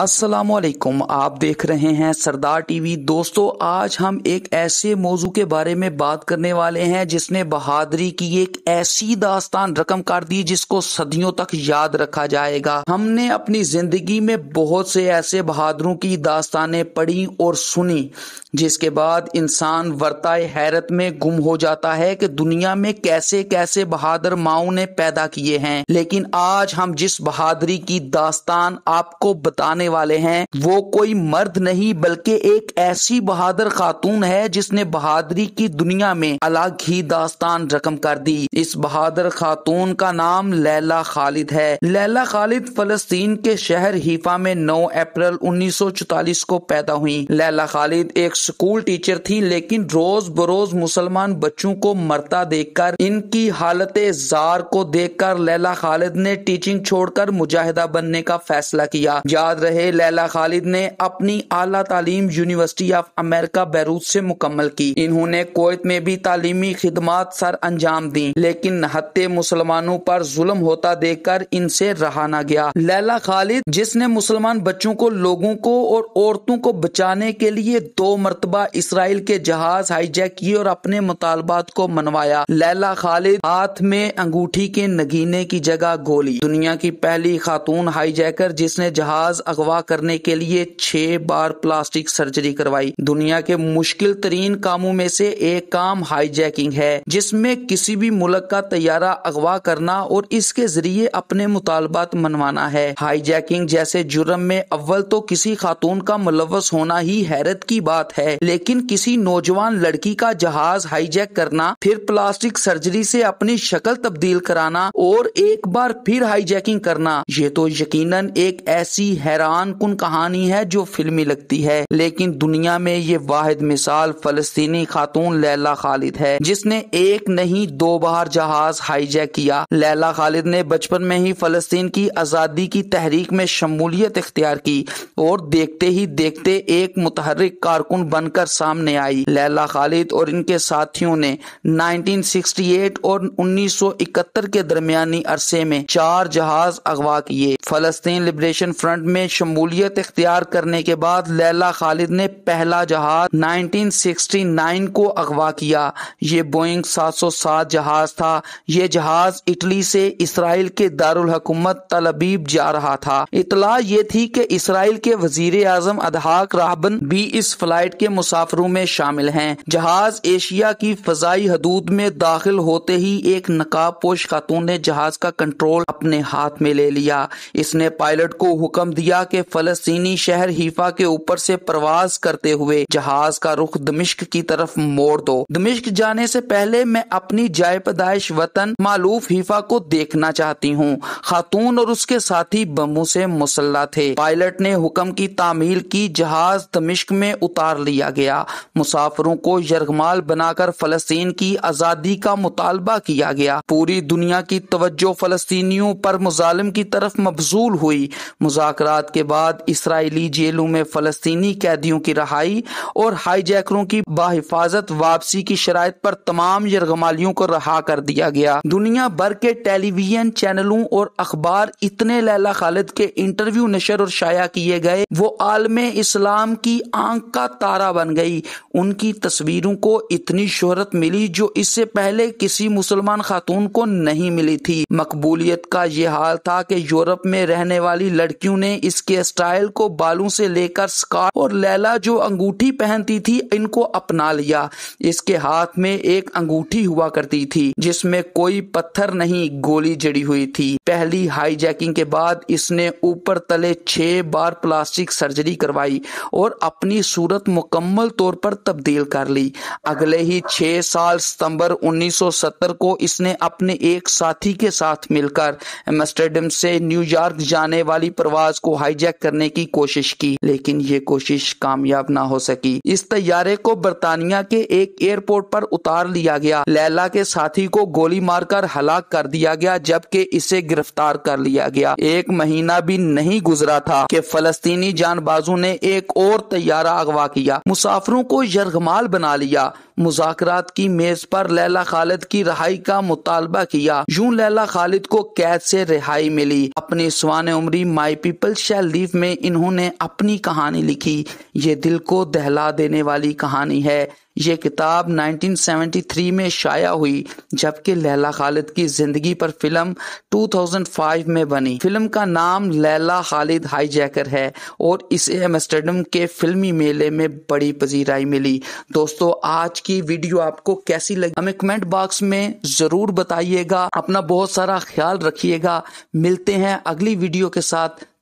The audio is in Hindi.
असलम आप देख रहे हैं सरदार टीवी दोस्तों आज हम एक ऐसे मौजू के बारे में बात करने वाले हैं जिसने बहादरी की एक ऐसी दास्तान रकम कर दी जिसको सदियों तक याद रखा जाएगा हमने अपनी जिंदगी में बहुत से ऐसे बहादुरों की दास्तानें पढ़ी और सुनी जिसके बाद इंसान वर्ताए हैरत में गुम हो जाता है कि दुनिया में कैसे कैसे बहादुर माओ ने पैदा किए हैं लेकिन आज हम जिस बहादुरी की दास्तान आपको बताने करने वाले हैं वो कोई मर्द नहीं बल्कि एक ऐसी बहादुर खातून है जिसने बहादुरी की दुनिया में अलग ही दास्तान रकम कर दी इस बहादुर खातून का नाम लैला खालिद है लैला खालिद फलस्तीन के शहर हिफा में 9 अप्रैल 1944 को पैदा हुई लैला खालिद एक स्कूल टीचर थी लेकिन रोज बरोज मुसलमान बच्चों को मरता देखकर इनकी हालत जार को देखकर लैला खालिद ने टीचिंग छोड़कर मुजाहिदा बनने का फैसला किया याद रहे रहे लैला खालिद ने अपनी आला तालीम यूनिवर्सिटी ऑफ अमेरिका बैरूत से मुकम्मल की इन्होंने कोत में भी तालीमी खिदमत सर अंजाम दी लेकिन हत्या मुसलमानों पर जुल्म होता कर इनसे रहा ना गया लैला खालिद जिसने मुसलमान बच्चों को लोगों को और औरतों को बचाने के लिए दो मरतबा इसराइल के जहाज हाईजैक किए और अपने मुतालबात को मनवाया लैला खालिद हाथ में अंगूठी के नगीने की जगह गोली दुनिया की पहली खातून हाईजैकर जिसने जहाज अगवा अगवा करने के लिए छह बार प्लास्टिक सर्जरी करवाई दुनिया के मुश्किल तरीन कामों में से एक काम हाईजैकिंग है जिसमें किसी भी मुल्क का तैयारा अगवा करना और इसके जरिए अपने मुतालबात मनवाना है हाईजैकिंग जैसे जुर्म में अव्वल तो किसी खातून का मुलवस होना ही हैरत की बात है लेकिन किसी नौजवान लड़की का जहाज हाईजैक करना फिर प्लास्टिक सर्जरी से अपनी शक्ल तब्दील कराना और एक बार फिर हाईजैकिंग करना ये तो यकीनन एक ऐसी हैरान तान कन कहानी है जो फिल्मी लगती है लेकिन दुनिया में ये वाहिद मिसाल फलस्तीनी खातून लैला खालिद है जिसने एक नहीं दो बार जहाज हाईजैक किया लैला खालिद ने बचपन में ही फलस्तीन की आज़ादी की तहरीक में शमूलियत इख्तियार की और देखते ही देखते एक मुतहरिक कारकुन बनकर सामने आई लैला खालिद और इनके साथियों ने 1968 और 1971 के दरमियानी अरसे में चार जहाज अगवा किए फलस्तीन लिबरेशन फ्रंट में शमूलियत इख्तियार करने के बाद लैला खालिद ने पहला जहाज 1969 को अगवा किया ये बोइंग 707 जहाज था ये जहाज इटली से इसराइल के दारुल हकूमत तलबीब जा रहा था इतला ये थी कि इसराइल के वजीर आजम अदहाक राहबन भी इस फ्लाइट के मुसाफरों में शामिल हैं जहाज एशिया की फजाई हदूद में दाखिल होते ही एक नकाब पोश खातून ने जहाज का कंट्रोल अपने हाथ में ले लिया इसने पायलट को हुक्म दिया के फलस्तीनी शहर हीफा के ऊपर से प्रवास करते हुए जहाज का रुख दमिश्क की तरफ मोड़ दो दमिश्क जाने से पहले मैं अपनी जाय पदाइश वतन मालूफ हीफा को देखना चाहती हूँ खातून और उसके साथी बमू से मुसल्ला थे पायलट ने हुक्म की तामील की जहाज दमिश्क में उतार लिया गया मुसाफरों को यरगमाल बनाकर फलस्तीन की आजादी का मुतालबा किया गया पूरी दुनिया की तवज्जो फलस्तीनियों पर मुजालिम की तरफ मबजूल हुई मुजात के बाद इसराइली जेलों में फलस्तीनी कैदियों की रहाई और हाईजैकरों की बाहिफाजत वापसी की शराय पर तमाम यरगमालियों को रहा कर दिया गया दुनिया भर के टेलीविजन चैनलों और अखबार इतने लैला खालिद के इंटरव्यू नशर और शाया किए गए वो आलम इस्लाम की आंख का तारा बन गई उनकी तस्वीरों को इतनी शोहरत मिली जो इससे पहले किसी मुसलमान खातून को नहीं मिली थी मकबूलियत का ये हाल था कि यूरोप में रहने वाली लड़कियों ने इस इसके स्टाइल को बालों से लेकर स्कार और लैला जो अंगूठी पहनती थी इनको अपना लिया इसके हाथ में एक अंगूठी हुआ करती थी जिसमें कोई पत्थर नहीं गोली जड़ी हुई थी पहली हाईजैकिंग के बाद इसने ऊपर तले छह बार प्लास्टिक सर्जरी करवाई और अपनी सूरत मुकम्मल तौर पर तब्दील कर ली अगले ही छह साल सितंबर 1970 को इसने अपने एक साथी के साथ मिलकर एम्स्टर्डम से न्यूयॉर्क जाने वाली प्रवास को हाई हाईजैक करने की कोशिश की लेकिन ये कोशिश कामयाब ना हो सकी इस तैयारे को बर्तानिया के एक एयरपोर्ट पर उतार लिया गया लैला के साथी को गोली मारकर हलाक कर दिया गया जबकि इसे गिरफ्तार कर लिया गया एक महीना भी नहीं गुजरा था कि फलस्तीनी जानबाजों ने एक और तैयारा अगवा किया मुसाफिरों को यरगमाल बना लिया मुजात की मेज पर लैला खालिद की रहाई का मुतालबा किया यूं लैला खालिद को कैद से रिहाई मिली अपनी स्वान उमरी माई पीपल शैल लीव में इन्होंने अपनी कहानी लिखी ये दिल को दहला देने वाली कहानी है ये किताब 1973 में शाया हुई जबकि लैला खालिद की जिंदगी पर फिल्म 2005 में बनी फिल्म का नाम लैला खालिद हाईजैकर है और इसे एम्स्टर्डम के फिल्मी मेले में बड़ी पजीराई मिली दोस्तों आज की वीडियो आपको कैसी लगी हमें कमेंट बॉक्स में जरूर बताइएगा अपना बहुत सारा ख्याल रखिएगा मिलते हैं अगली वीडियो के साथ